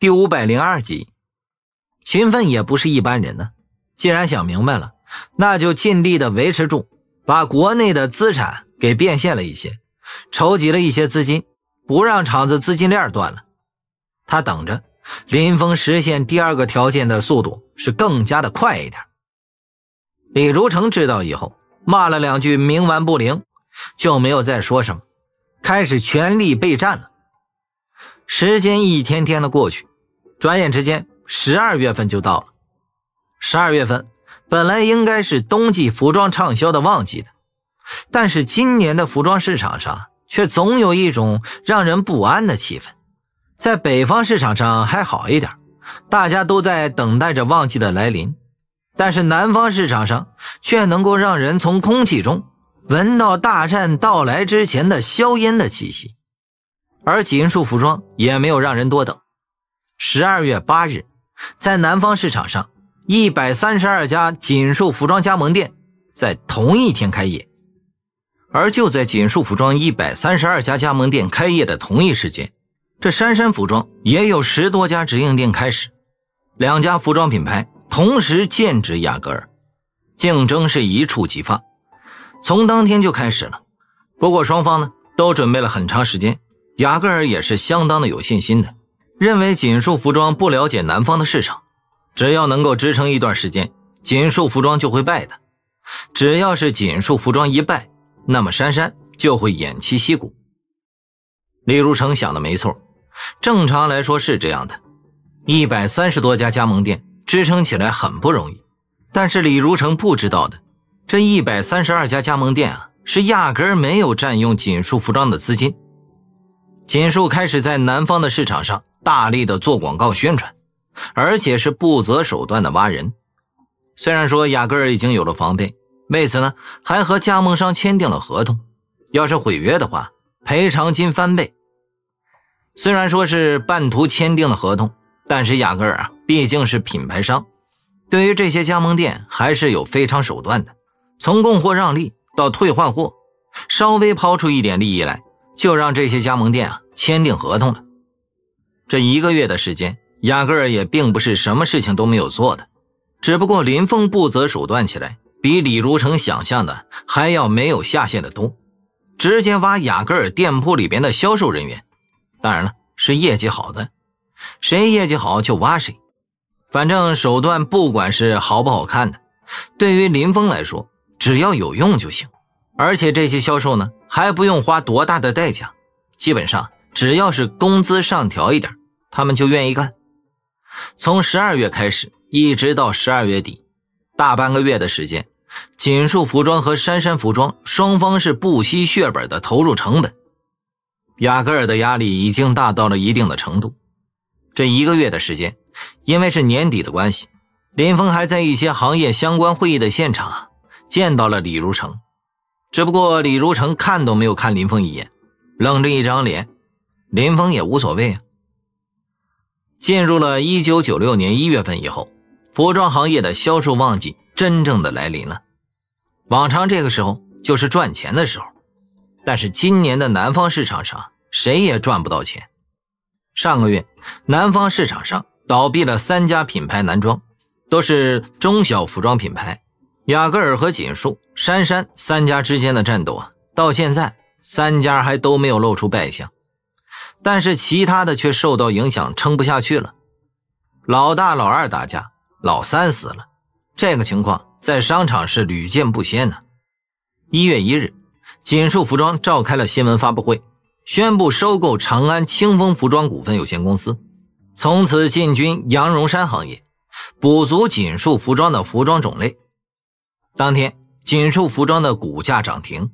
第五百零二集，勤奋也不是一般人呢。既然想明白了，那就尽力的维持住，把国内的资产给变现了一些，筹集了一些资金，不让厂子资金链断了。他等着林峰实现第二个条件的速度是更加的快一点。李如成知道以后，骂了两句冥顽不灵，就没有再说什么，开始全力备战了。时间一天天的过去。转眼之间，十二月份就到了。十二月份本来应该是冬季服装畅销的旺季的，但是今年的服装市场上却总有一种让人不安的气氛。在北方市场上还好一点，大家都在等待着旺季的来临；但是南方市场上却能够让人从空气中闻到大战到来之前的硝烟的气息。而锦数服装也没有让人多等。十二月八日，在南方市场上，一百三十二家锦树服装加盟店在同一天开业。而就在锦树服装一百三十二家加盟店开业的同一时间，这杉杉服装也有十多家直营店开始。两家服装品牌同时剑指雅戈尔，竞争是一触即发。从当天就开始了。不过双方呢都准备了很长时间，雅戈尔也是相当的有信心的。认为锦绣服装不了解南方的市场，只要能够支撑一段时间，锦绣服装就会败的。只要是锦绣服装一败，那么珊珊就会偃旗息鼓。李如成想的没错，正常来说是这样的，一百三十多家加盟店支撑起来很不容易。但是李如成不知道的，这一百三十二家加盟店啊，是压根没有占用锦绣服装的资金。锦绣开始在南方的市场上。大力的做广告宣传，而且是不择手段的挖人。虽然说雅戈尔已经有了防备，为此呢还和加盟商签订了合同，要是毁约的话，赔偿金翻倍。虽然说是半途签订了合同，但是雅戈尔啊毕竟是品牌商，对于这些加盟店还是有非常手段的。从供货让利到退换货，稍微抛出一点利益来，就让这些加盟店啊签订合同了。这一个月的时间，雅戈尔也并不是什么事情都没有做的，只不过林峰不择手段起来，比李如成想象的还要没有下限的多，直接挖雅戈尔店铺里边的销售人员，当然了，是业绩好的，谁业绩好就挖谁，反正手段不管是好不好看的，对于林峰来说，只要有用就行，而且这些销售呢，还不用花多大的代价，基本上只要是工资上调一点。他们就愿意干。从十二月开始，一直到十二月底，大半个月的时间，锦树服装和珊珊服装双方是不惜血本的投入成本。雅戈尔的压力已经大到了一定的程度。这一个月的时间，因为是年底的关系，林峰还在一些行业相关会议的现场啊，见到了李如成。只不过李如成看都没有看林峰一眼，冷着一张脸。林峰也无所谓啊。进入了一九九六年一月份以后，服装行业的销售旺季真正的来临了。往常这个时候就是赚钱的时候，但是今年的南方市场上谁也赚不到钱。上个月，南方市场上倒闭了三家品牌男装，都是中小服装品牌，雅戈尔和锦书、杉杉三家之间的战斗啊，到现在三家还都没有露出败相。但是其他的却受到影响，撑不下去了。老大、老二打架，老三死了，这个情况在商场是屡见不鲜呢。一月一日，锦绣服装召开了新闻发布会，宣布收购长安清风服装股份有限公司，从此进军羊绒衫行业，补足锦绣服装的服装种类。当天，锦绣服装的股价涨停。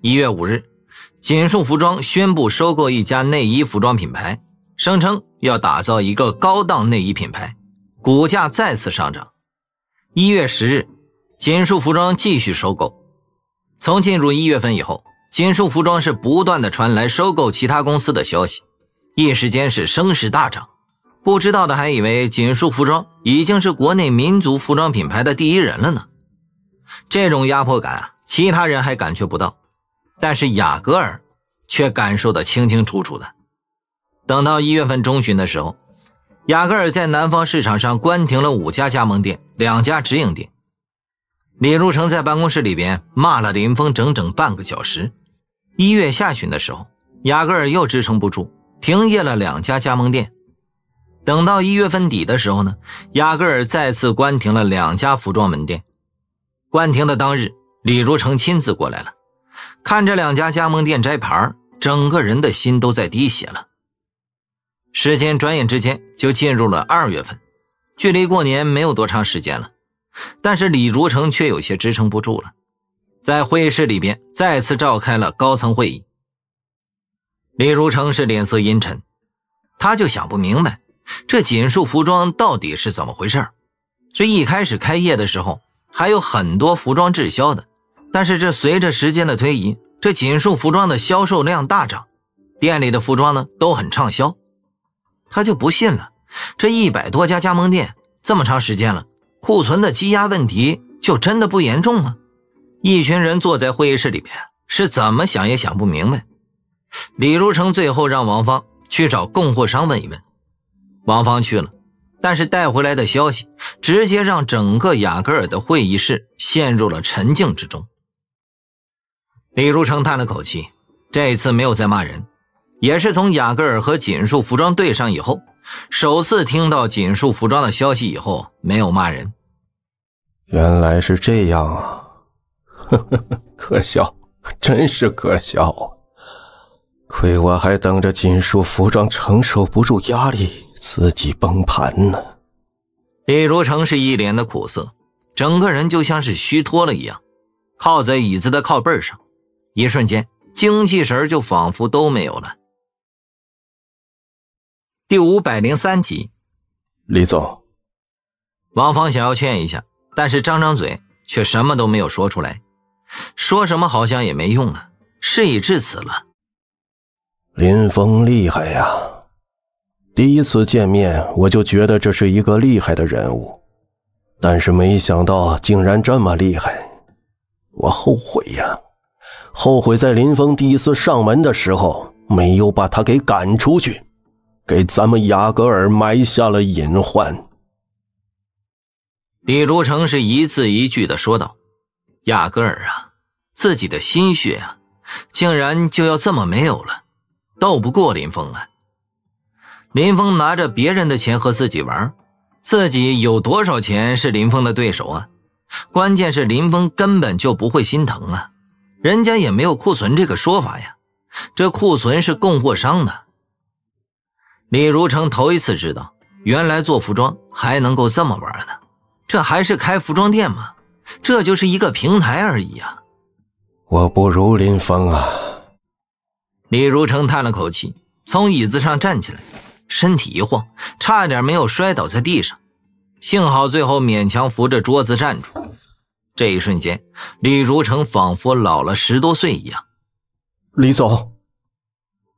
一月五日。锦树服装宣布收购一家内衣服装品牌，声称要打造一个高档内衣品牌，股价再次上涨。一月十日，锦树服装继续收购。从进入一月份以后，锦树服装是不断的传来收购其他公司的消息，一时间是声势大涨。不知道的还以为锦树服装已经是国内民族服装品牌的第一人了呢。这种压迫感，其他人还感觉不到。但是雅戈尔却感受得清清楚楚的。等到一月份中旬的时候，雅戈尔在南方市场上关停了五家加盟店、两家直营店。李如成在办公室里边骂了林峰整整半个小时。一月下旬的时候，雅戈尔又支撑不住，停业了两家加盟店。等到一月份底的时候呢，雅戈尔再次关停了两家服装门店。关停的当日，李如成亲自过来了。看着两家加盟店摘牌，整个人的心都在滴血了。时间转眼之间就进入了二月份，距离过年没有多长时间了，但是李如成却有些支撑不住了。在会议室里边再次召开了高层会议，李如成是脸色阴沉，他就想不明白这锦树服装到底是怎么回事。这一开始开业的时候还有很多服装滞销的。但是这随着时间的推移，这锦绣服装的销售量大涨，店里的服装呢都很畅销，他就不信了。这一百多家加盟店这么长时间了，库存的积压问题就真的不严重吗？一群人坐在会议室里面，是怎么想也想不明白。李如成最后让王芳去找供货商问一问，王芳去了，但是带回来的消息直接让整个雅戈尔的会议室陷入了沉静之中。李如诚叹了口气，这次没有再骂人，也是从雅戈尔和锦树服装对上以后，首次听到锦树服装的消息以后，没有骂人。原来是这样啊，呵呵呵，可笑，真是可笑，亏我还等着锦树服装承受不住压力自己崩盘呢。李如诚是一脸的苦涩，整个人就像是虚脱了一样，靠在椅子的靠背上。一瞬间，精气神就仿佛都没有了。第五百零三集，李总，王芳想要劝一下，但是张张嘴却什么都没有说出来，说什么好像也没用啊。事已至此了，林峰厉害呀！第一次见面我就觉得这是一个厉害的人物，但是没想到竟然这么厉害，我后悔呀。后悔在林峰第一次上门的时候没有把他给赶出去，给咱们雅戈尔埋下了隐患。李如成是一字一句的说道：“雅戈尔啊，自己的心血啊，竟然就要这么没有了，斗不过林峰啊。林峰拿着别人的钱和自己玩，自己有多少钱是林峰的对手啊？关键是林峰根本就不会心疼啊！”人家也没有库存这个说法呀，这库存是供货商的。李如成头一次知道，原来做服装还能够这么玩呢，这还是开服装店吗？这就是一个平台而已啊！我不如林峰啊！李如成叹了口气，从椅子上站起来，身体一晃，差点没有摔倒在地上，幸好最后勉强扶着桌子站住。这一瞬间，李如成仿佛老了十多岁一样。李总，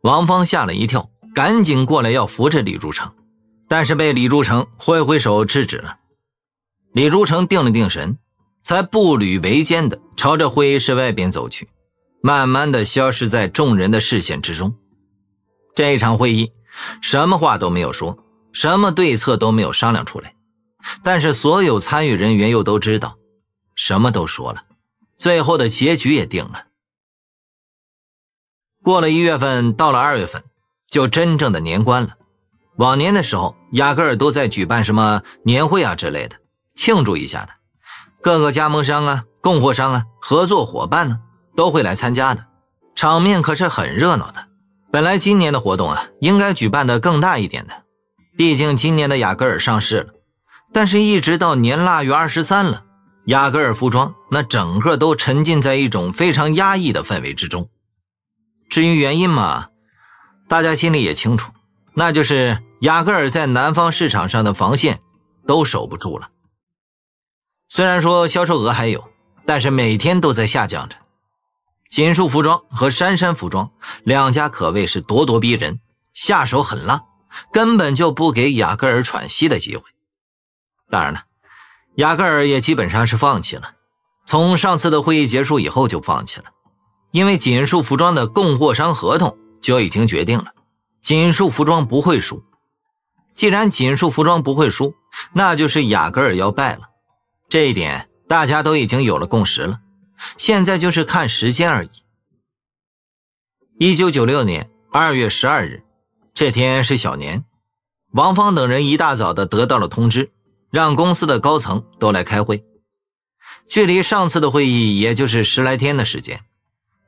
王芳吓了一跳，赶紧过来要扶着李如成，但是被李如成挥挥手制止了。李如成定了定神，才步履维艰的朝着会议室外边走去，慢慢的消失在众人的视线之中。这一场会议，什么话都没有说，什么对策都没有商量出来，但是所有参与人员又都知道。什么都说了，最后的结局也定了。过了一月份，到了二月份，就真正的年关了。往年的时候，雅戈尔都在举办什么年会啊之类的，庆祝一下的。各个加盟商啊、供货商啊、合作伙伴呢，都会来参加的，场面可是很热闹的。本来今年的活动啊，应该举办的更大一点的，毕竟今年的雅戈尔上市了。但是，一直到年腊月二十三了。雅戈尔服装，那整个都沉浸在一种非常压抑的氛围之中。至于原因嘛，大家心里也清楚，那就是雅戈尔在南方市场上的防线都守不住了。虽然说销售额还有，但是每天都在下降着。锦树服装和杉杉服装两家可谓是咄咄逼人，下手狠辣，根本就不给雅戈尔喘息的机会。当然了。雅戈尔也基本上是放弃了，从上次的会议结束以后就放弃了，因为锦树服装的供货商合同就已经决定了，锦树服装不会输。既然锦树服装不会输，那就是雅戈尔要败了，这一点大家都已经有了共识了，现在就是看时间而已。一九九六年二月十二日，这天是小年，王芳等人一大早的得到了通知。让公司的高层都来开会，距离上次的会议也就是十来天的时间，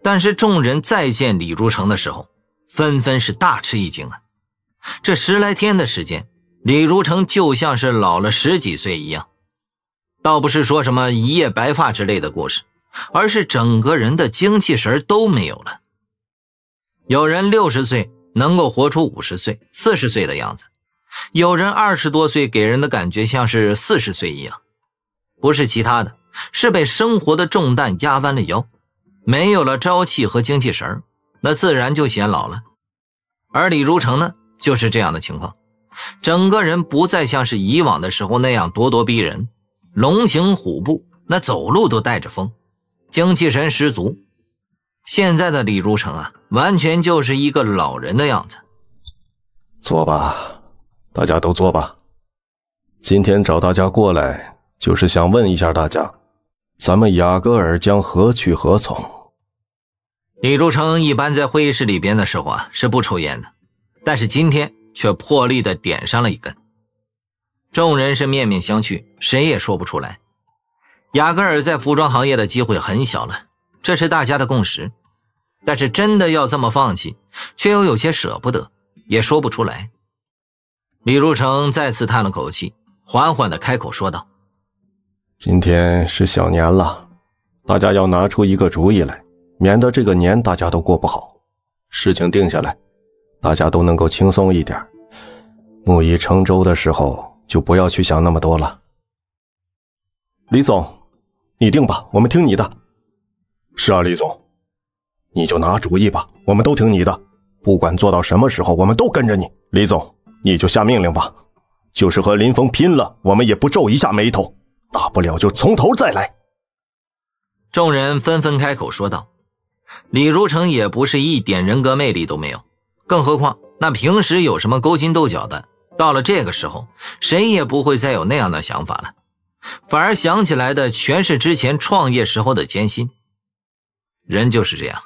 但是众人再见李如成的时候，纷纷是大吃一惊啊！这十来天的时间，李如成就像是老了十几岁一样，倒不是说什么一夜白发之类的故事，而是整个人的精气神都没有了。有人六十岁能够活出五十岁、四十岁的样子。有人二十多岁，给人的感觉像是四十岁一样，不是其他的，是被生活的重担压弯了腰，没有了朝气和精气神那自然就显老了。而李如成呢，就是这样的情况，整个人不再像是以往的时候那样咄咄逼人，龙行虎步，那走路都带着风，精气神十足。现在的李如成啊，完全就是一个老人的样子。坐吧。大家都坐吧。今天找大家过来，就是想问一下大家，咱们雅戈尔将何去何从？李竹成一般在会议室里边的时候啊，是不抽烟的，但是今天却破例的点上了一根。众人是面面相觑，谁也说不出来。雅戈尔在服装行业的机会很小了，这是大家的共识。但是真的要这么放弃，却又有些舍不得，也说不出来。李如成再次叹了口气，缓缓的开口说道：“今天是小年了，大家要拿出一个主意来，免得这个年大家都过不好。事情定下来，大家都能够轻松一点。木已成舟的时候，就不要去想那么多了。”李总，你定吧，我们听你的。是啊，李总，你就拿主意吧，我们都听你的。不管做到什么时候，我们都跟着你，李总。你就下命令吧，就是和林峰拼了，我们也不皱一下眉头。大不了就从头再来。众人纷纷开口说道：“李如成也不是一点人格魅力都没有，更何况那平时有什么勾心斗角的，到了这个时候，谁也不会再有那样的想法了，反而想起来的全是之前创业时候的艰辛。人就是这样，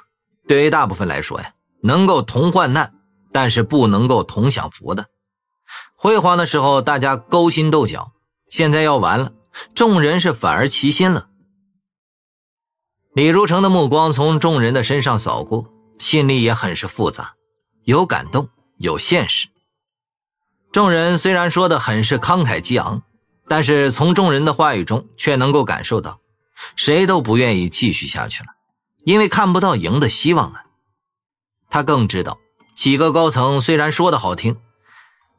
对于大部分来说呀，能够同患难，但是不能够同享福的。”辉煌的时候，大家勾心斗角；现在要完了，众人是反而齐心了。李如成的目光从众人的身上扫过，心里也很是复杂，有感动，有现实。众人虽然说的很是慷慨激昂，但是从众人的话语中却能够感受到，谁都不愿意继续下去了，因为看不到赢的希望啊。他更知道，几个高层虽然说的好听。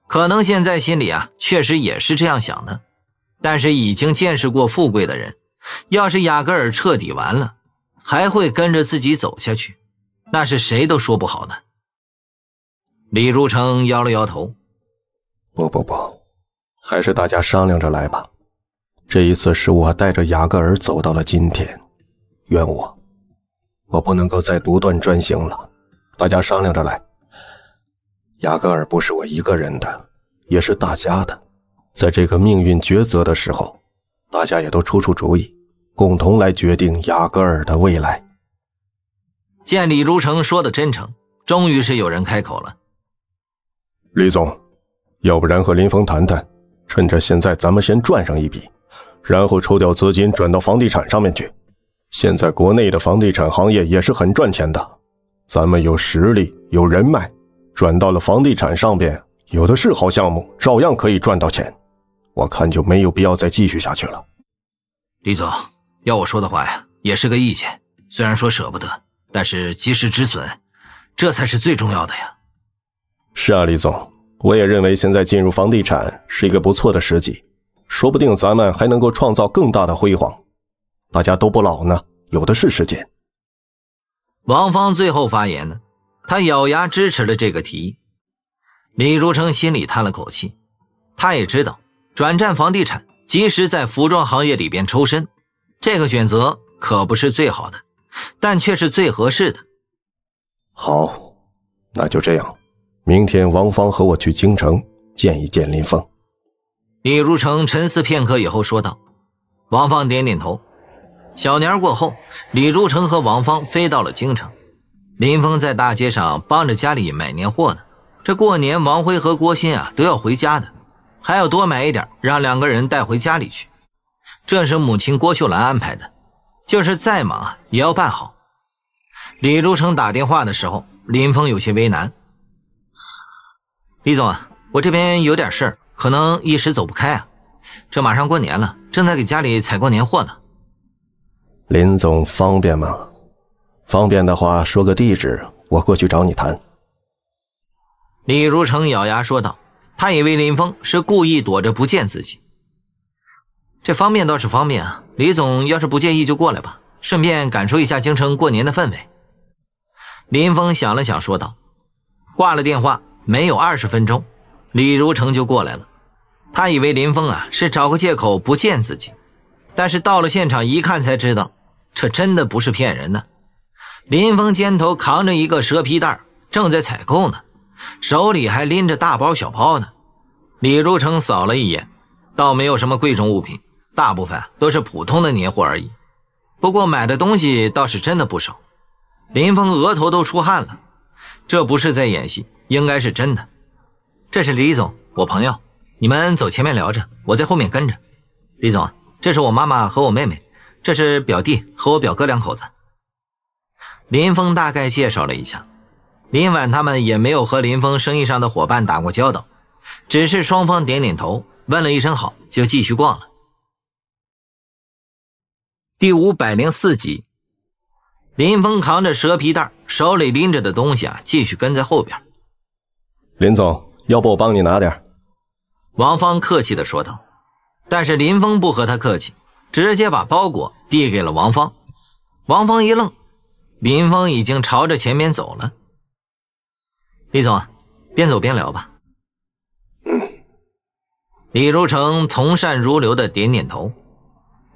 可能现在心里啊，确实也是这样想的，但是已经见识过富贵的人，要是雅戈尔彻底完了，还会跟着自己走下去，那是谁都说不好呢。李如成摇了摇头：“不不不，还是大家商量着来吧。这一次是我带着雅戈尔走到了今天，怨我，我不能够再独断专行了，大家商量着来。”雅戈尔不是我一个人的，也是大家的。在这个命运抉择的时候，大家也都出出主意，共同来决定雅戈尔的未来。见李如成说的真诚，终于是有人开口了。李总，要不然和林峰谈谈，趁着现在咱们先赚上一笔，然后抽调资金转到房地产上面去。现在国内的房地产行业也是很赚钱的，咱们有实力，有人脉。转到了房地产上边，有的是好项目，照样可以赚到钱。我看就没有必要再继续下去了。李总，要我说的话呀，也是个意见。虽然说舍不得，但是及时止损，这才是最重要的呀。是啊，李总，我也认为现在进入房地产是一个不错的时机，说不定咱们还能够创造更大的辉煌。大家都不老呢，有的是时间。王芳最后发言呢。他咬牙支持了这个提议，李如成心里叹了口气，他也知道转战房地产，即使在服装行业里边抽身，这个选择可不是最好的，但却是最合适的。好，那就这样，明天王芳和我去京城见一见林峰。李如成沉思片刻以后说道。王芳点点头。小年过后，李如成和王芳飞到了京城。林峰在大街上帮着家里买年货呢。这过年，王辉和郭鑫啊都要回家的，还要多买一点，让两个人带回家里去。这是母亲郭秀兰安排的，就是再忙也要办好。李如成打电话的时候，林峰有些为难。李总啊，我这边有点事儿，可能一时走不开啊。这马上过年了，正在给家里采购年货呢。林总方便吗？方便的话，说个地址，我过去找你谈。”李如成咬牙说道。他以为林峰是故意躲着不见自己，这方便倒是方便啊。李总要是不介意，就过来吧，顺便感受一下京城过年的氛围。”林峰想了想，说道。挂了电话，没有二十分钟，李如成就过来了。他以为林峰啊是找个借口不见自己，但是到了现场一看，才知道这真的不是骗人的。林峰肩头扛着一个蛇皮袋，正在采购呢，手里还拎着大包小包呢。李如成扫了一眼，倒没有什么贵重物品，大部分都是普通的年货而已。不过买的东西倒是真的不少。林峰额头都出汗了，这不是在演戏，应该是真的。这是李总，我朋友，你们走前面聊着，我在后面跟着。李总，这是我妈妈和我妹妹，这是表弟和我表哥两口子。林峰大概介绍了一下，林婉他们也没有和林峰生意上的伙伴打过交道，只是双方点点头，问了一声好，就继续逛了。第五百零四集，林峰扛着蛇皮袋，手里拎着的东西啊，继续跟在后边。林总，要不我帮你拿点王芳客气地说道，但是林峰不和他客气，直接把包裹递给了王芳。王芳一愣。林峰已经朝着前面走了。李总，边走边聊吧。李如成从善如流的点点头。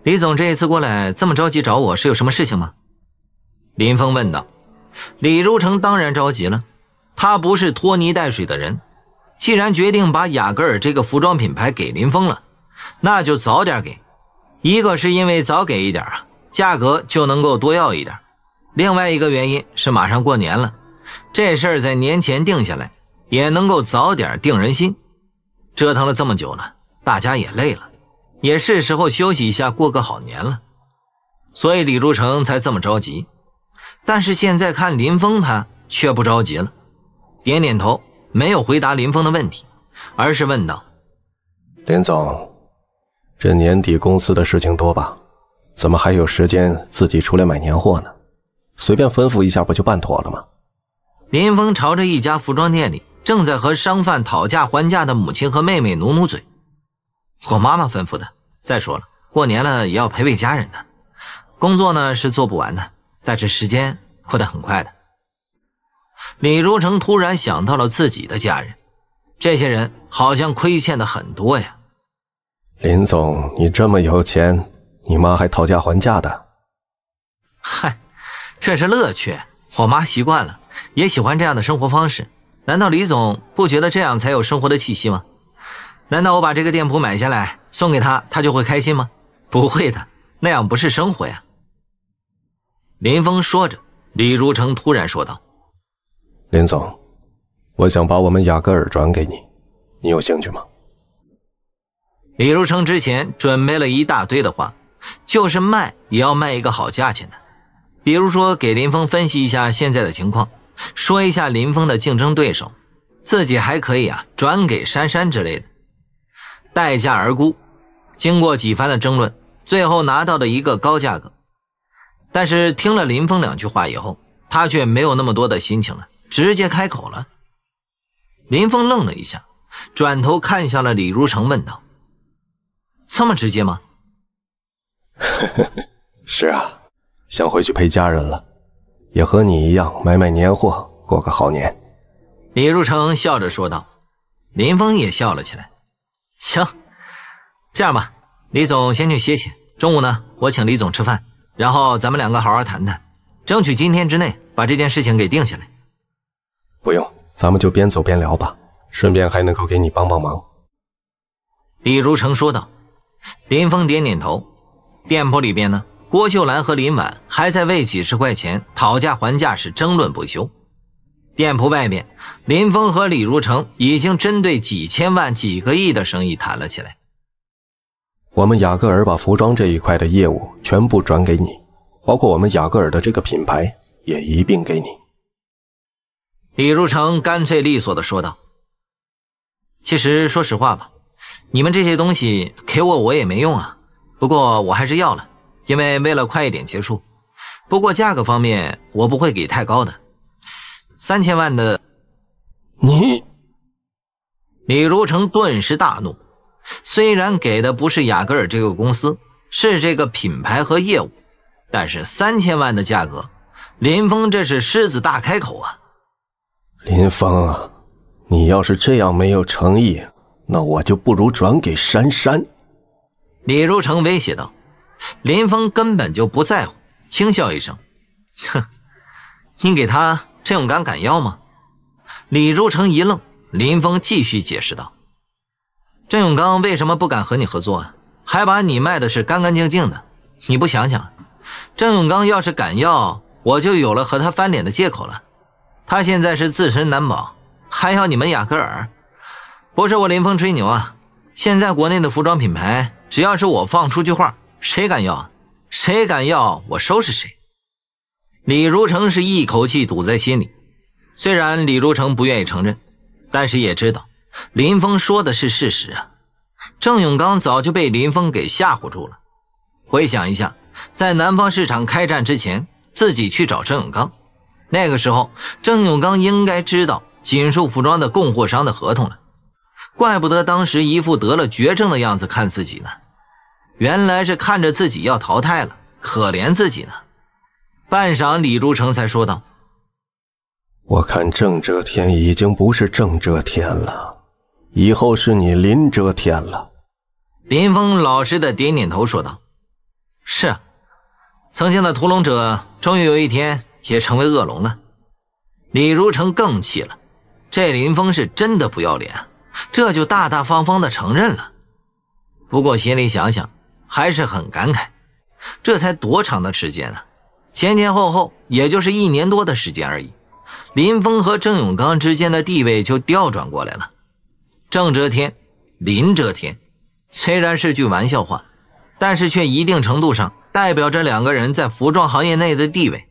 李总这一次过来这么着急找我是有什么事情吗？林峰问道。李如成当然着急了，他不是拖泥带水的人。既然决定把雅戈尔这个服装品牌给林峰了，那就早点给。一个是因为早给一点啊，价格就能够多要一点。另外一个原因是马上过年了，这事儿在年前定下来，也能够早点定人心。折腾了这么久了，大家也累了，也是时候休息一下，过个好年了。所以李如成才这么着急。但是现在看林峰，他却不着急了，点点头，没有回答林峰的问题，而是问道：“林总，这年底公司的事情多吧？怎么还有时间自己出来买年货呢？”随便吩咐一下，不就办妥了吗？林峰朝着一家服装店里正在和商贩讨价还价的母亲和妹妹努努嘴：“我妈妈吩咐的。再说了，过年了也要陪陪家人的。工作呢是做不完的，但是时间过得很快的。”李如成突然想到了自己的家人，这些人好像亏欠的很多呀。林总，你这么有钱，你妈还讨价还价的？嗨。这是乐趣，我妈习惯了，也喜欢这样的生活方式。难道李总不觉得这样才有生活的气息吗？难道我把这个店铺买下来送给他，他就会开心吗？不会的，那样不是生活呀。林峰说着，李如成突然说道：“林总，我想把我们雅戈尔转给你，你有兴趣吗？”李如成之前准备了一大堆的话，就是卖也要卖一个好价钱的。比如说，给林峰分析一下现在的情况，说一下林峰的竞争对手，自己还可以啊，转给珊珊之类的，待价而沽。经过几番的争论，最后拿到的一个高价格。但是听了林峰两句话以后，他却没有那么多的心情了，直接开口了。林峰愣了一下，转头看向了李如成，问道：“这么直接吗？”“ 是啊。”想回去陪家人了，也和你一样买买年货，过个好年。李如成笑着说道，林峰也笑了起来。行，这样吧，李总先去歇歇，中午呢，我请李总吃饭，然后咱们两个好好谈谈，争取今天之内把这件事情给定下来。不用，咱们就边走边聊吧，顺便还能够给你帮帮忙。李如成说道，林峰点点头。店铺里边呢？郭秀兰和林婉还在为几十块钱讨价还价，时争论不休。店铺外面，林峰和李如成已经针对几千万、几个亿的生意谈了起来。我们雅戈尔把服装这一块的业务全部转给你，包括我们雅戈尔的这个品牌也一并给你。李如成干脆利索地说道：“其实说实话吧，你们这些东西给我我也没用啊，不过我还是要了。”因为为了快一点结束，不过价格方面我不会给太高的，三千万的。你，李如成顿时大怒。虽然给的不是雅戈尔这个公司，是这个品牌和业务，但是三千万的价格，林峰这是狮子大开口啊！林峰啊，你要是这样没有诚意，那我就不如转给珊珊。李如成威胁道。林峰根本就不在乎，轻笑一声：“哼，你给他郑永刚敢要吗？”李如成一愣，林峰继续解释道：“郑永刚为什么不敢和你合作啊？还把你卖的是干干净净的。你不想想，郑永刚要是敢要，我就有了和他翻脸的借口了。他现在是自身难保，还要你们雅戈尔？不是我林峰吹牛啊！现在国内的服装品牌，只要是我放出句话。”谁敢要？谁敢要我收拾谁。李如成是一口气堵在心里。虽然李如成不愿意承认，但是也知道林峰说的是事实啊。郑永刚早就被林峰给吓唬住了。回想一下，在南方市场开战之前，自己去找郑永刚，那个时候郑永刚应该知道锦绣服装的供货商的合同了。怪不得当时一副得了绝症的样子看自己呢。原来是看着自己要淘汰了，可怜自己呢。半晌，李如成才说道：“我看郑遮天已经不是郑遮天了，以后是你林遮天了。”林峰老实的点点头说道：“是啊，曾经的屠龙者，终于有一天也成为恶龙了。”李如成更气了，这林峰是真的不要脸，这就大大方方的承认了。不过心里想想。还是很感慨，这才多长的时间啊？前前后后也就是一年多的时间而已。林峰和郑永刚之间的地位就调转过来了。郑遮天，林遮天，虽然是句玩笑话，但是却一定程度上代表着两个人在服装行业内的地位。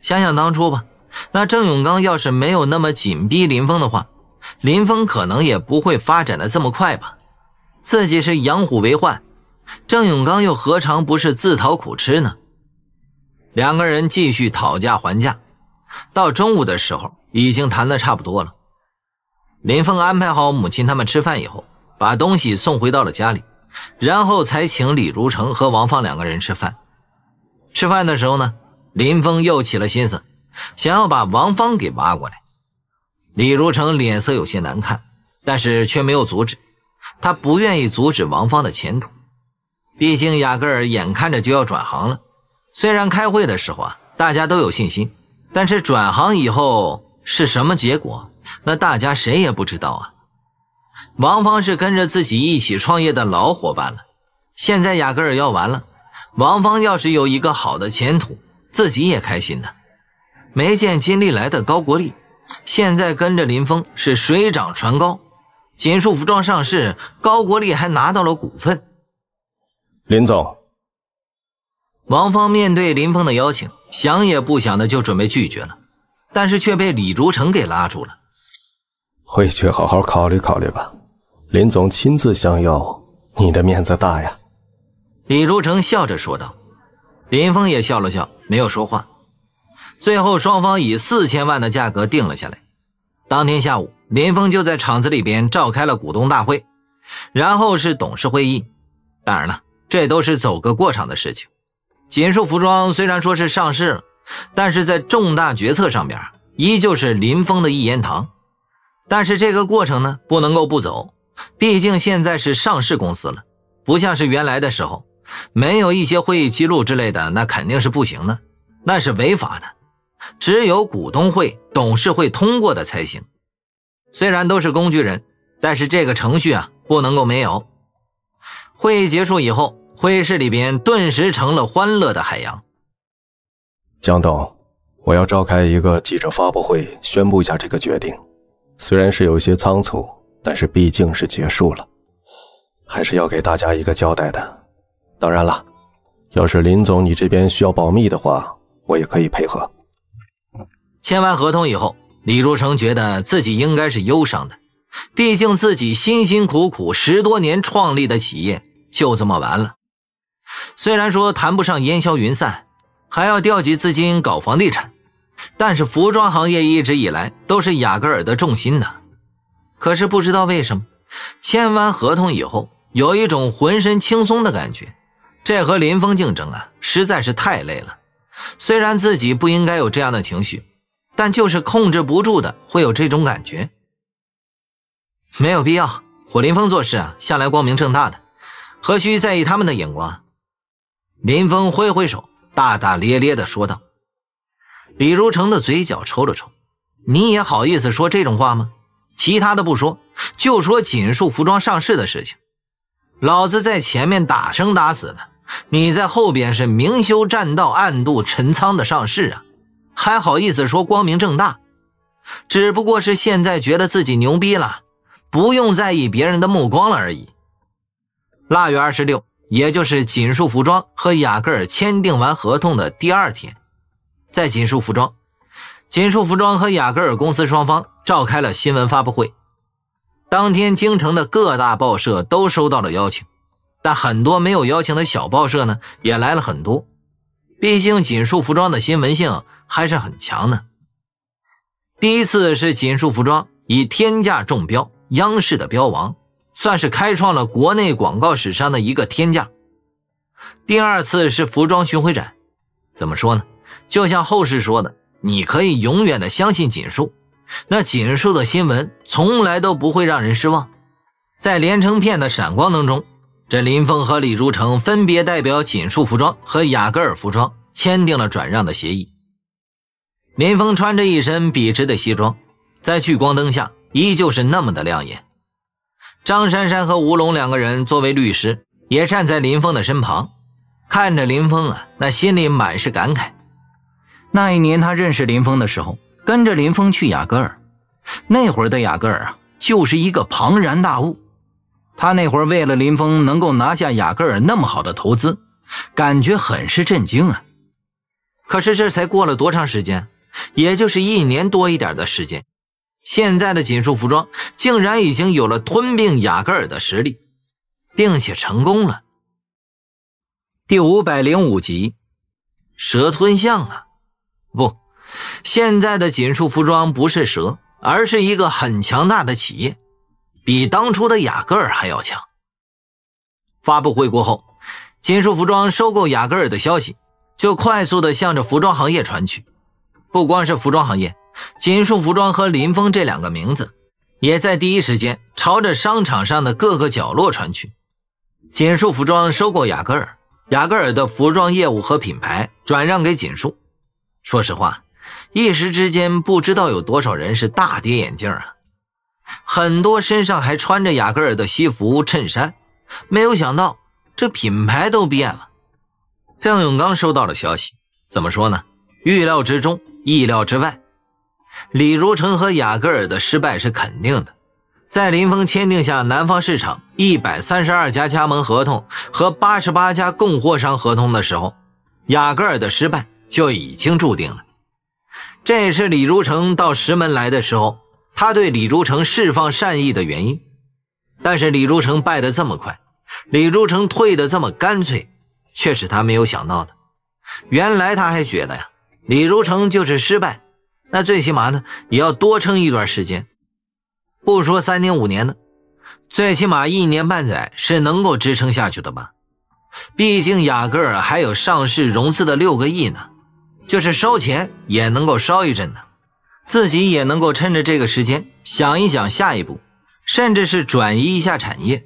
想想当初吧，那郑永刚要是没有那么紧逼林峰的话，林峰可能也不会发展的这么快吧。自己是养虎为患。郑永刚又何尝不是自讨苦吃呢？两个人继续讨价还价，到中午的时候已经谈得差不多了。林峰安排好母亲他们吃饭以后，把东西送回到了家里，然后才请李如成和王芳两个人吃饭。吃饭的时候呢，林峰又起了心思，想要把王芳给挖过来。李如成脸色有些难看，但是却没有阻止，他不愿意阻止王芳的前途。毕竟雅戈尔眼看着就要转行了，虽然开会的时候啊，大家都有信心，但是转行以后是什么结果，那大家谁也不知道啊。王芳是跟着自己一起创业的老伙伴了，现在雅戈尔要完了，王芳要是有一个好的前途，自己也开心呢。没见金利来的高国立，现在跟着林峰是水涨船高，锦树服装上市，高国立还拿到了股份。林总，王芳面对林峰的邀请，想也不想的就准备拒绝了，但是却被李竹成给拉住了。回去好好考虑考虑吧，林总亲自相邀，你的面子大呀。李竹成笑着说道。林峰也笑了笑，没有说话。最后双方以四千万的价格定了下来。当天下午，林峰就在厂子里边召开了股东大会，然后是董事会议。当然了。这都是走个过场的事情。锦树服装虽然说是上市了，但是在重大决策上边依旧是林峰的一言堂。但是这个过程呢，不能够不走，毕竟现在是上市公司了，不像是原来的时候，没有一些会议记录之类的，那肯定是不行的，那是违法的。只有股东会、董事会通过的才行。虽然都是工具人，但是这个程序啊，不能够没有。会议结束以后。会议室里边顿时成了欢乐的海洋。江董，我要召开一个记者发布会，宣布一下这个决定。虽然是有些仓促，但是毕竟是结束了，还是要给大家一个交代的。当然了，要是林总你这边需要保密的话，我也可以配合。签完合同以后，李如成觉得自己应该是忧伤的，毕竟自己辛辛苦苦十多年创立的企业就这么完了。虽然说谈不上烟消云散，还要调集资金搞房地产，但是服装行业一直以来都是雅戈尔的重心呢。可是不知道为什么，签完合同以后，有一种浑身轻松的感觉。这和林峰竞争啊，实在是太累了。虽然自己不应该有这样的情绪，但就是控制不住的会有这种感觉。没有必要，我林峰做事啊，向来光明正大的，何须在意他们的眼光？林峰挥挥手，大大咧咧地说道：“李如成的嘴角抽了抽，你也好意思说这种话吗？其他的不说，就说锦树服装上市的事情，老子在前面打生打死的，你在后边是明修栈道、暗度陈仓的上市啊，还好意思说光明正大？只不过是现在觉得自己牛逼了，不用在意别人的目光了而已。”腊月二十六。也就是锦树服装和雅戈尔签订完合同的第二天，在锦树服装，锦树服装和雅戈尔公司双方召开了新闻发布会。当天，京城的各大报社都收到了邀请，但很多没有邀请的小报社呢也来了很多。毕竟锦树服装的新闻性还是很强的。第一次是锦树服装以天价中标，央视的标王。算是开创了国内广告史上的一个天价。第二次是服装巡回展，怎么说呢？就像后世说的，你可以永远的相信锦树。那锦树的新闻从来都不会让人失望。在连成片的闪光灯中，这林峰和李如成分别代表锦树服装和雅戈尔服装签订了转让的协议。林峰穿着一身笔直的西装，在聚光灯下依旧是那么的亮眼。张珊珊和吴龙两个人作为律师，也站在林峰的身旁，看着林峰啊，那心里满是感慨。那一年他认识林峰的时候，跟着林峰去雅戈尔，那会儿的雅戈尔啊，就是一个庞然大物。他那会儿为了林峰能够拿下雅戈尔那么好的投资，感觉很是震惊啊。可是这才过了多长时间，也就是一年多一点的时间。现在的锦束服装竟然已经有了吞并雅戈尔的实力，并且成功了。第五百零五集，蛇吞象啊！不，现在的锦束服装不是蛇，而是一个很强大的企业，比当初的雅戈尔还要强。发布会过后，锦束服装收购雅戈尔的消息就快速的向着服装行业传去，不光是服装行业。锦树服装和林峰这两个名字，也在第一时间朝着商场上的各个角落传去。锦树服装收购雅戈尔，雅戈尔的服装业务和品牌转让给锦树。说实话，一时之间不知道有多少人是大跌眼镜啊！很多身上还穿着雅戈尔的西服衬衫，没有想到这品牌都变了。郑永刚收到了消息，怎么说呢？预料之中，意料之外。李如成和雅戈尔的失败是肯定的，在林峰签订下南方市场一百三十二家加盟合同和八十八家供货商合同的时候，雅戈尔的失败就已经注定了。这也是李如成到石门来的时候，他对李如成释放善意的原因。但是李如成败得这么快，李如成退得这么干脆，却是他没有想到的。原来他还觉得呀，李如成就是失败。那最起码呢，也要多撑一段时间，不说三年五年呢，最起码一年半载是能够支撑下去的吧。毕竟雅戈尔还有上市融资的六个亿呢，就是烧钱也能够烧一阵呢。自己也能够趁着这个时间想一想下一步，甚至是转移一下产业，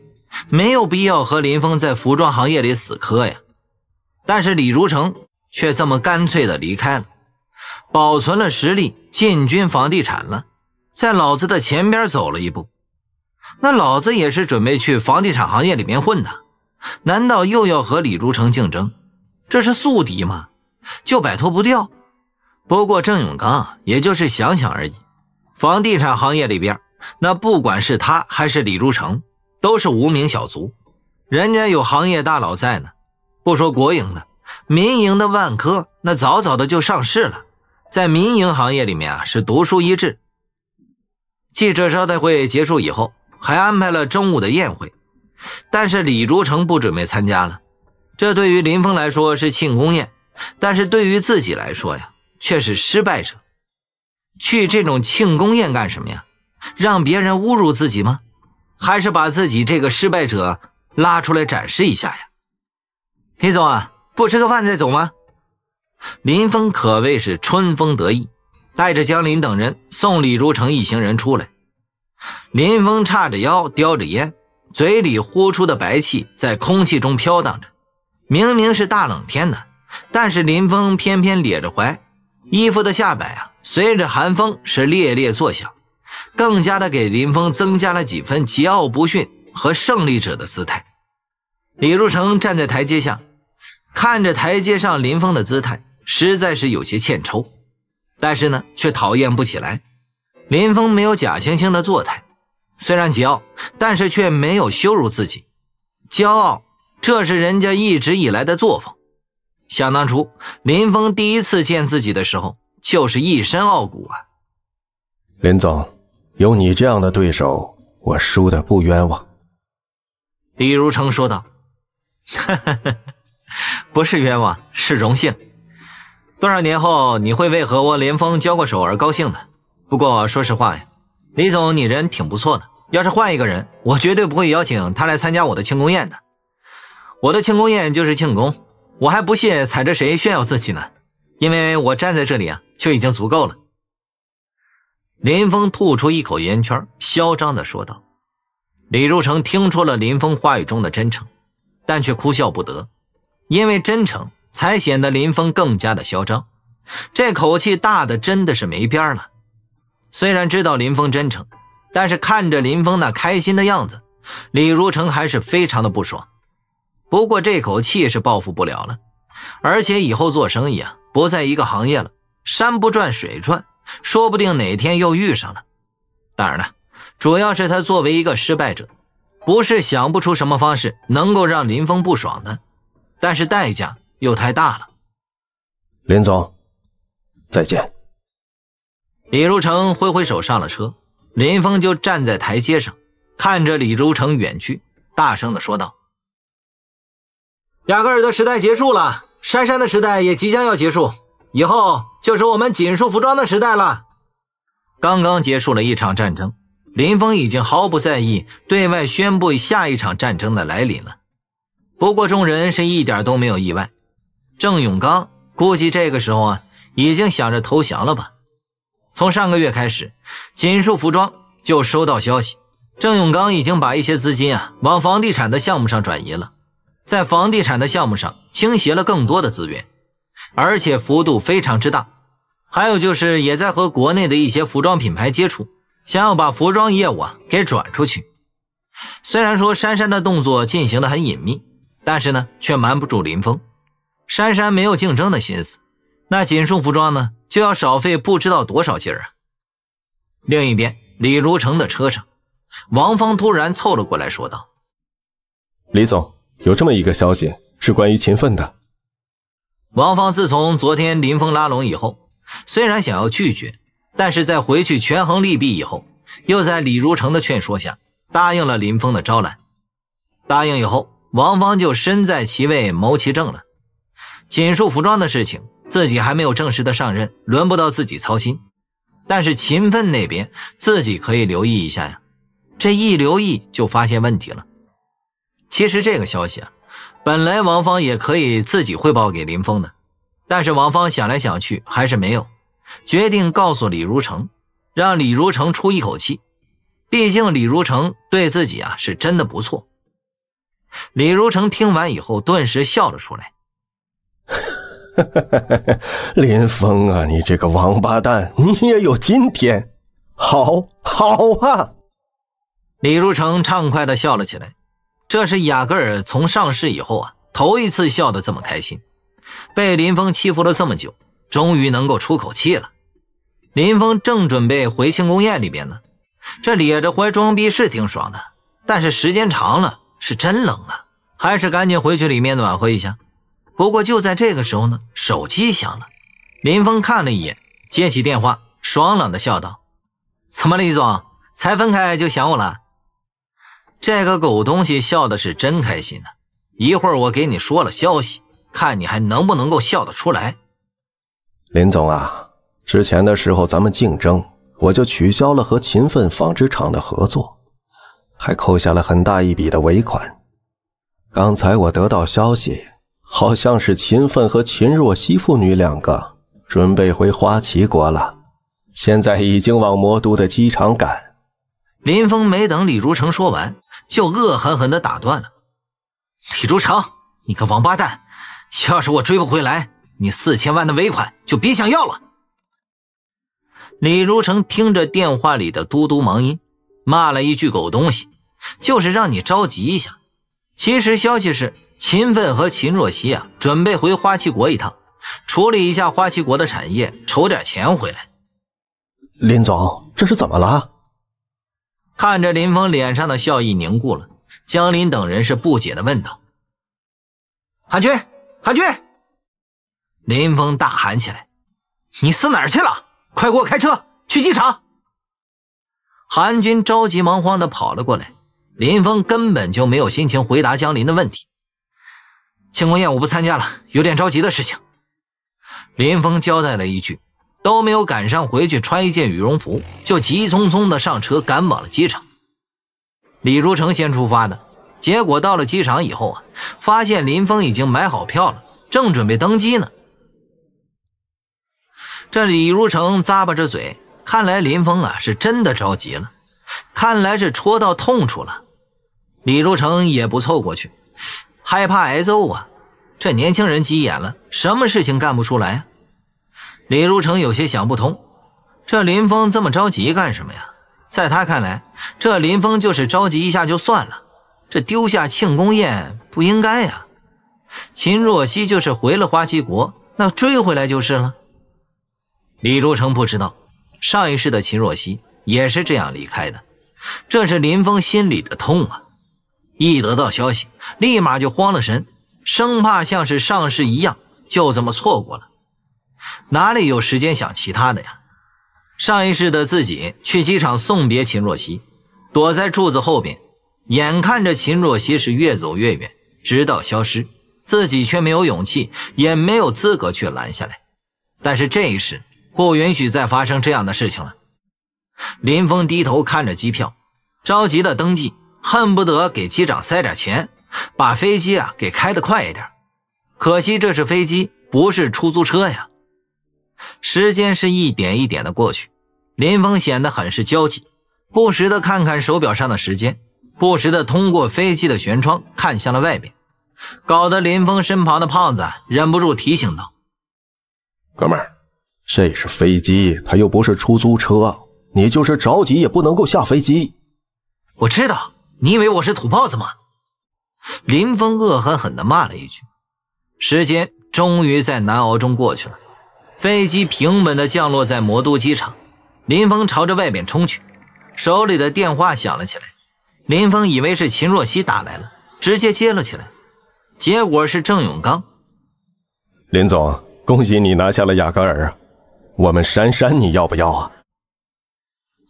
没有必要和林峰在服装行业里死磕呀。但是李如成却这么干脆的离开了。保存了实力，进军房地产了，在老子的前边走了一步。那老子也是准备去房地产行业里面混的，难道又要和李如成竞争？这是宿敌吗？就摆脱不掉。不过郑永刚也就是想想而已。房地产行业里边，那不管是他还是李如成，都是无名小卒。人家有行业大佬在呢，不说国营的，民营的万科那早早的就上市了。在民营行业里面啊，是独树一帜。记者招待会结束以后，还安排了中午的宴会，但是李竹成不准备参加了。这对于林峰来说是庆功宴，但是对于自己来说呀，却是失败者。去这种庆功宴干什么呀？让别人侮辱自己吗？还是把自己这个失败者拉出来展示一下呀？李总啊，不吃个饭再走吗？林峰可谓是春风得意，带着江林等人送李如成一行人出来。林峰叉着腰，叼着烟，嘴里呼出的白气在空气中飘荡着。明明是大冷天呢，但是林峰偏偏咧着怀，衣服的下摆啊，随着寒风是猎猎作响，更加的给林峰增加了几分桀骜不驯和胜利者的姿态。李如成站在台阶下，看着台阶上林峰的姿态。实在是有些欠抽，但是呢，却讨厌不起来。林峰没有假惺惺的作态，虽然桀骜，但是却没有羞辱自己。骄傲，这是人家一直以来的作风。想当初，林峰第一次见自己的时候，就是一身傲骨啊。林总，有你这样的对手，我输的不冤枉。”李如成说道，“哈哈，不是冤枉，是荣幸。”多少年后，你会为和我林峰交过手而高兴的。不过说实话呀，李总，你人挺不错的。要是换一个人，我绝对不会邀请他来参加我的庆功宴的。我的庆功宴就是庆功，我还不屑踩着谁炫耀自己呢，因为我站在这里啊就已经足够了。林峰吐出一口烟圈，嚣张地说道。李如成听出了林峰话语中的真诚，但却哭笑不得，因为真诚。才显得林峰更加的嚣张，这口气大的真的是没边了。虽然知道林峰真诚，但是看着林峰那开心的样子，李如成还是非常的不爽。不过这口气是报复不了了，而且以后做生意啊不在一个行业了，山不转水转，说不定哪天又遇上了。当然了，主要是他作为一个失败者，不是想不出什么方式能够让林峰不爽的，但是代价。又太大了，林总，再见。李如成挥挥手上了车，林峰就站在台阶上看着李如成远去，大声的说道：“雅戈尔的时代结束了，珊珊的时代也即将要结束，以后就是我们锦书服装的时代了。”刚刚结束了一场战争，林峰已经毫不在意对外宣布下一场战争的来临了。不过众人是一点都没有意外。郑永刚估计这个时候啊，已经想着投降了吧？从上个月开始，锦树服装就收到消息，郑永刚已经把一些资金啊往房地产的项目上转移了，在房地产的项目上倾斜了更多的资源，而且幅度非常之大。还有就是，也在和国内的一些服装品牌接触，想要把服装业务啊给转出去。虽然说珊珊的动作进行的很隐秘，但是呢，却瞒不住林峰。珊珊没有竞争的心思，那锦绣服装呢，就要少费不知道多少劲儿啊！另一边，李如成的车上，王芳突然凑了过来，说道：“李总有这么一个消息，是关于秦奋的。”王芳自从昨天林峰拉拢以后，虽然想要拒绝，但是在回去权衡利弊以后，又在李如成的劝说下答应了林峰的招揽。答应以后，王芳就身在其位谋其政了。锦绣服装的事情，自己还没有正式的上任，轮不到自己操心。但是秦奋那边，自己可以留意一下呀。这一留意就发现问题了。其实这个消息啊，本来王芳也可以自己汇报给林峰的，但是王芳想来想去还是没有，决定告诉李如成，让李如成出一口气。毕竟李如成对自己啊是真的不错。李如成听完以后，顿时笑了出来。哈，林峰啊，你这个王八蛋，你也有今天，好，好啊！李如成畅快的笑了起来，这是雅戈尔从上市以后啊，头一次笑得这么开心。被林峰欺负了这么久，终于能够出口气了。林峰正准备回庆功宴里边呢，这咧着怀装逼是挺爽的，但是时间长了是真冷啊，还是赶紧回去里面暖和一下。不过就在这个时候呢，手机响了。林峰看了一眼，接起电话，爽朗的笑道：“怎么，李总？才分开就想我了？这个狗东西笑的是真开心呢！一会儿我给你说了消息，看你还能不能够笑得出来。”林总啊，之前的时候咱们竞争，我就取消了和勤奋纺织厂的合作，还扣下了很大一笔的尾款。刚才我得到消息。好像是秦奋和秦若曦父女两个准备回花旗国了，现在已经往魔都的机场赶。林峰没等李如成说完，就恶狠狠地打断了：“李如成，你个王八蛋！要是我追不回来，你四千万的尾款就别想要了。”李如成听着电话里的嘟嘟忙音，骂了一句“狗东西”，就是让你着急一下。其实消息是。秦奋和秦若曦啊，准备回花旗国一趟，处理一下花旗国的产业，筹点钱回来。林总，这是怎么了？看着林峰脸上的笑意凝固了，江林等人是不解的问道：“韩军，韩军！”林峰大喊起来：“你死哪儿去了？快给我开车去机场！”韩军着急忙慌的跑了过来，林峰根本就没有心情回答江林的问题。庆功宴我不参加了，有点着急的事情。林峰交代了一句，都没有赶上回去穿一件羽绒服，就急匆匆的上车赶往了机场。李如成先出发的，结果到了机场以后啊，发现林峰已经买好票了，正准备登机呢。这李如成咂巴着嘴，看来林峰啊是真的着急了，看来是戳到痛处了。李如成也不凑过去。害怕挨揍啊！这年轻人急眼了，什么事情干不出来啊？李如成有些想不通，这林峰这么着急干什么呀？在他看来，这林峰就是着急一下就算了，这丢下庆功宴不应该呀。秦若曦就是回了花旗国，那追回来就是了。李如成不知道，上一世的秦若曦也是这样离开的，这是林峰心里的痛啊。一得到消息，立马就慌了神，生怕像是上市一样就这么错过了，哪里有时间想其他的呀？上一世的自己去机场送别秦若曦，躲在柱子后边，眼看着秦若曦是越走越远，直到消失，自己却没有勇气，也没有资格去拦下来。但是这一世不允许再发生这样的事情了。林峰低头看着机票，着急的登记。恨不得给机长塞点钱，把飞机啊给开得快一点。可惜这是飞机，不是出租车呀。时间是一点一点的过去，林峰显得很是焦急，不时的看看手表上的时间，不时的通过飞机的舷窗看向了外面，搞得林峰身旁的胖子忍不住提醒道：“哥们儿，这是飞机，它又不是出租车，你就是着急也不能够下飞机。”我知道。你以为我是土包子吗？林峰恶狠狠的骂了一句。时间终于在难熬中过去了，飞机平稳的降落在魔都机场。林峰朝着外面冲去，手里的电话响了起来。林峰以为是秦若曦打来了，直接接了起来。结果是郑永刚：“林总，恭喜你拿下了雅戈尔，我们珊珊你要不要啊？”“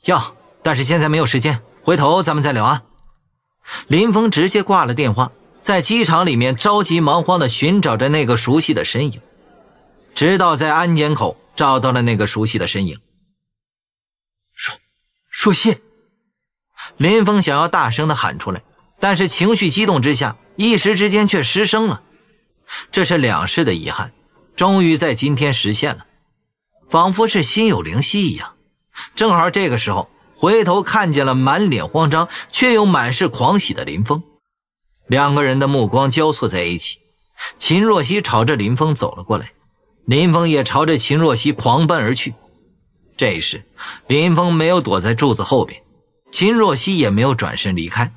要，但是现在没有时间，回头咱们再聊啊。”林峰直接挂了电话，在机场里面着急忙慌的寻找着那个熟悉的身影，直到在安检口找到了那个熟悉的身影。说，说信，林峰想要大声的喊出来，但是情绪激动之下，一时之间却失声了。这是两世的遗憾，终于在今天实现了，仿佛是心有灵犀一样。正好这个时候。回头看见了满脸慌张却又满是狂喜的林峰，两个人的目光交错在一起。秦若曦朝着林峰走了过来，林峰也朝着秦若曦狂奔而去。这时，林峰没有躲在柱子后边，秦若曦也没有转身离开，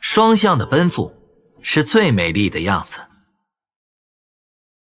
双向的奔赴是最美丽的样子。